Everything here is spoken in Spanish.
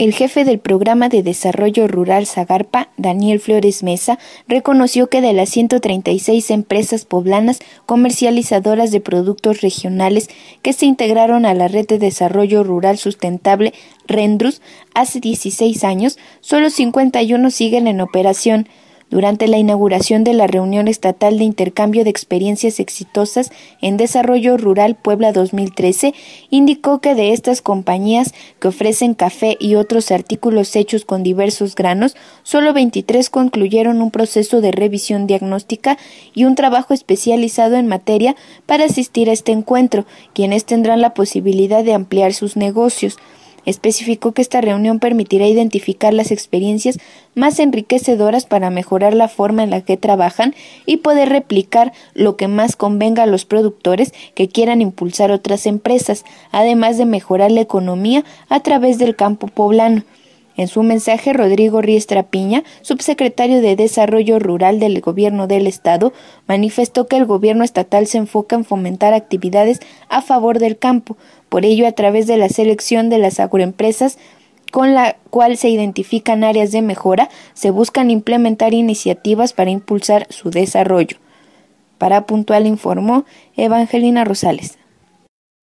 El jefe del Programa de Desarrollo Rural Zagarpa, Daniel Flores Mesa, reconoció que de las 136 empresas poblanas comercializadoras de productos regionales que se integraron a la Red de Desarrollo Rural Sustentable Rendrus hace 16 años, solo 51 siguen en operación durante la inauguración de la reunión estatal de intercambio de experiencias exitosas en desarrollo rural Puebla 2013, indicó que de estas compañías que ofrecen café y otros artículos hechos con diversos granos, solo 23 concluyeron un proceso de revisión diagnóstica y un trabajo especializado en materia para asistir a este encuentro, quienes tendrán la posibilidad de ampliar sus negocios. Especificó que esta reunión permitirá identificar las experiencias más enriquecedoras para mejorar la forma en la que trabajan y poder replicar lo que más convenga a los productores que quieran impulsar otras empresas, además de mejorar la economía a través del campo poblano. En su mensaje, Rodrigo Riestra Piña, subsecretario de Desarrollo Rural del Gobierno del Estado, manifestó que el gobierno estatal se enfoca en fomentar actividades a favor del campo, por ello a través de la selección de las agroempresas con la cual se identifican áreas de mejora, se buscan implementar iniciativas para impulsar su desarrollo. Para Puntual informó Evangelina Rosales.